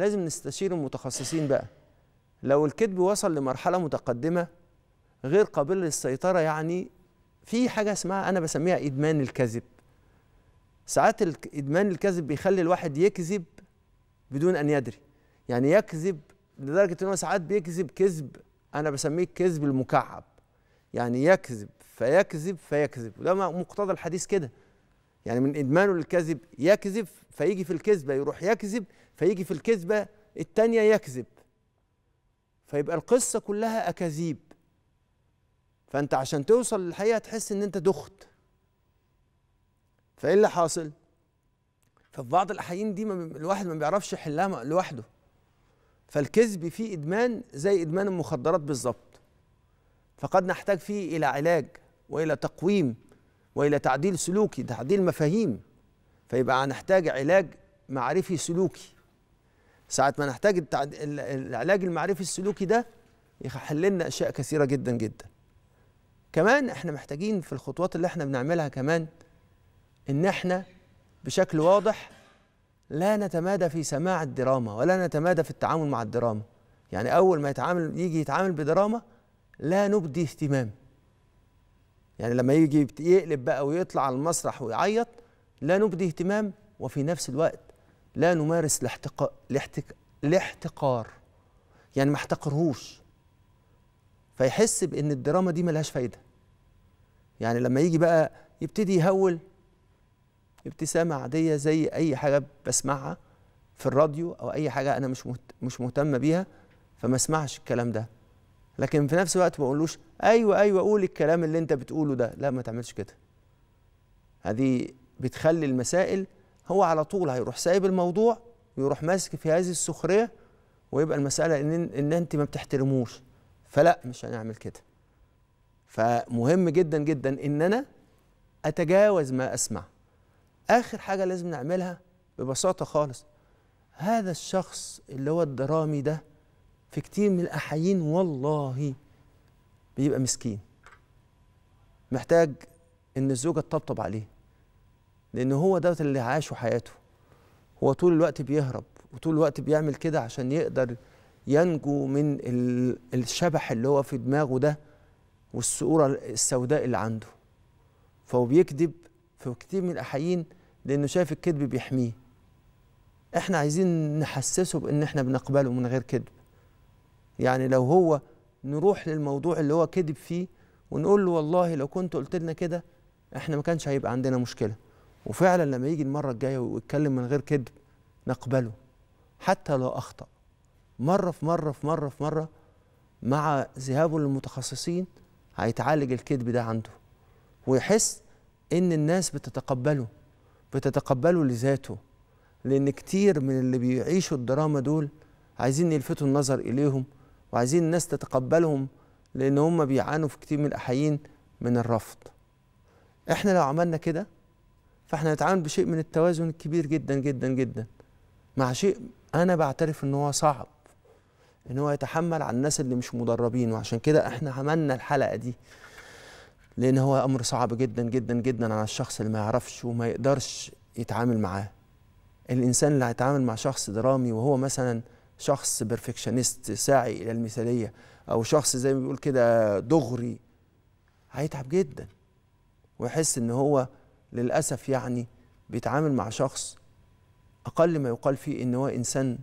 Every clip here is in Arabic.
لازم نستشير المتخصصين بقى لو الكذب وصل لمرحلة متقدمة غير قابل للسيطرة يعني في حاجة اسمها أنا بسميها إدمان الكذب ساعات إدمان الكذب بيخلي الواحد يكذب بدون أن يدري يعني يكذب لدرجة إن هو ساعات بيكذب كذب أنا بسميه الكذب المكعب يعني يكذب فيكذب فيكذب وده مقتضى الحديث كده يعني من إدمانه للكذب يكذب فيجي في الكذبة يروح يكذب فيجي في الكذبة الثانيه يكذب فيبقى القصة كلها أكاذيب فأنت عشان توصل للحقيقة تحس إن أنت دخت فإيه اللي حاصل؟ في بعض الأحيان دي الواحد ما بيعرفش يحلها لوحده فالكذب فيه إدمان زي إدمان المخدرات بالظبط فقد نحتاج فيه إلى علاج وإلى تقويم والى تعديل سلوكي تعديل مفاهيم فيبقى هنحتاج علاج معرفي سلوكي ساعة ما نحتاج التعد... العلاج المعرفي السلوكي ده يحل لنا اشياء كثيره جدا جدا كمان احنا محتاجين في الخطوات اللي احنا بنعملها كمان ان احنا بشكل واضح لا نتمادى في سماع الدراما ولا نتمادى في التعامل مع الدراما يعني اول ما يتعامل يجي يتعامل بدراما لا نبدي اهتمام يعني لما يجي يقلب بقى ويطلع على المسرح ويعيط لا نبدي اهتمام وفي نفس الوقت لا نمارس الاحتقار يعني ما احتقرهوش فيحس بان الدراما دي ملهاش فايده يعني لما يجي بقى يبتدي يهول ابتسامه عاديه زي اي حاجه بسمعها في الراديو او اي حاجه انا مش مش مهتمه بيها فما اسمعش الكلام ده لكن في نفس الوقت ما اقولوش ايوه ايوه قول الكلام اللي انت بتقوله ده لا ما تعملش كده هذه بتخلي المسائل هو على طول هيروح سايب الموضوع ويروح ماسك في هذه السخريه ويبقى المساله ان ان انت ما بتحترموش فلا مش هنعمل كده فمهم جدا جدا ان انا اتجاوز ما اسمع اخر حاجه لازم نعملها ببساطه خالص هذا الشخص اللي هو الدرامي ده في كتير من الأحايين والله بيبقى مسكين محتاج إن الزوجة تطبطب عليه لأن هو دوت اللي عاشه حياته هو طول الوقت بيهرب وطول الوقت بيعمل كده عشان يقدر ينجو من الشبح اللي هو في دماغه ده والصورة السوداء اللي عنده فهو بيكذب في كتير من الأحايين لأنه شايف الكذب بيحميه احنا عايزين نحسسه بان احنا بنقبله من غير كذب يعني لو هو نروح للموضوع اللي هو كذب فيه ونقول له والله لو كنت قلت لنا كده احنا ما كانش هيبقى عندنا مشكله وفعلا لما يجي المره الجايه ويتكلم من غير كذب نقبله حتى لو اخطا مره في مره في مره في مره مع ذهابه للمتخصصين هيتعالج الكذب ده عنده ويحس ان الناس بتتقبله بتتقبله لذاته لان كتير من اللي بيعيشوا الدراما دول عايزين يلفتوا النظر اليهم وعايزين الناس تتقبلهم لأن هم بيعانوا في كتير من الاحيين من الرفض إحنا لو عملنا كده فإحنا نتعامل بشيء من التوازن الكبير جدا جدا جدا مع شيء أنا بعترف إن هو صعب إن هو يتحمل على الناس اللي مش مدربين وعشان كده إحنا عملنا الحلقة دي لأن هو أمر صعب جدا جدا جدا على الشخص اللي ما يعرفش وما يقدرش يتعامل معاه الإنسان اللي هيتعامل مع شخص درامي وهو مثلا شخص بيرفكشنست ساعي الى المثاليه او شخص زي ما بيقول كده دغري هيتعب جدا ويحس ان هو للاسف يعني بيتعامل مع شخص اقل ما يقال فيه ان هو انسان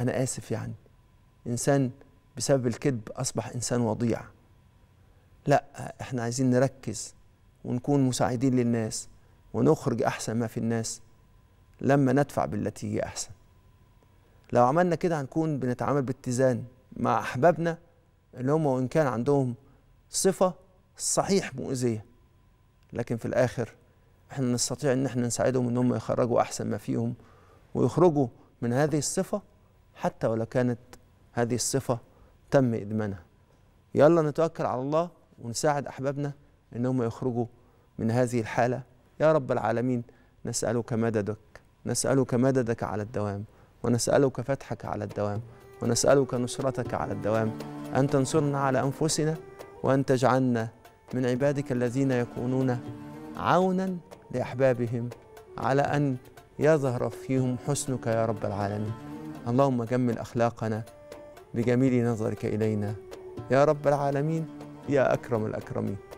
انا اسف يعني انسان بسبب الكذب اصبح انسان وضيع لا احنا عايزين نركز ونكون مساعدين للناس ونخرج احسن ما في الناس لما ندفع بالتي هي احسن لو عملنا كده هنكون بنتعامل باتزان مع أحبابنا اللي هم وإن كان عندهم صفة صحيح مؤذية لكن في الآخر احنا نستطيع ان احنا نساعدهم ان هم يخرجوا احسن ما فيهم ويخرجوا من هذه الصفة حتى ولو كانت هذه الصفة تم إدمانها يلا نتوكل على الله ونساعد أحبابنا إن هم يخرجوا من هذه الحالة يا رب العالمين نسألك مددك نسألك مددك على الدوام ونسألك فتحك على الدوام ونسألك نصرتك على الدوام أن تنصرنا على أنفسنا وأن تجعلنا من عبادك الذين يكونون عونا لأحبابهم على أن يظهر فيهم حسنك يا رب العالمين اللهم جمل أخلاقنا بجميل نظرك إلينا يا رب العالمين يا أكرم الأكرمين